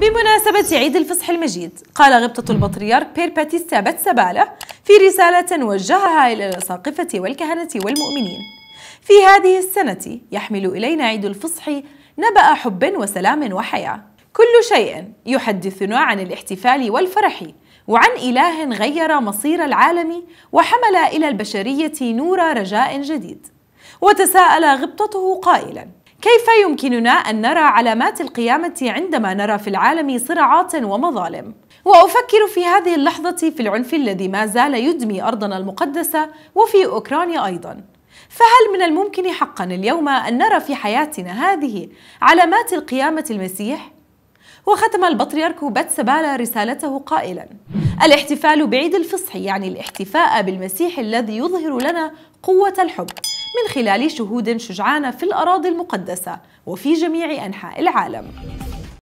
بمناسبة عيد الفصح المجيد قال غبطة البطريرك بيرباتي سابت سبالة في رسالة وجهها إلى الأساقفة والكهنة والمؤمنين في هذه السنة يحمل إلينا عيد الفصح نبأ حب وسلام وحياة كل شيء يحدثنا عن الاحتفال والفرح وعن إله غير مصير العالم وحمل إلى البشرية نور رجاء جديد وتساءل غبطته قائلاً كيف يمكننا أن نرى علامات القيامة عندما نرى في العالم صراعات ومظالم؟ وأفكر في هذه اللحظة في العنف الذي ما زال يدمي أرضنا المقدسة وفي أوكرانيا أيضاً فهل من الممكن حقا اليوم أن نرى في حياتنا هذه علامات القيامة المسيح؟ وختم البطريرك سبالا رسالته قائلا الاحتفال بعيد الفصح يعني الاحتفاء بالمسيح الذي يظهر لنا قوة الحب من خلال شهود شجعانة في الأراضي المقدسة وفي جميع أنحاء العالم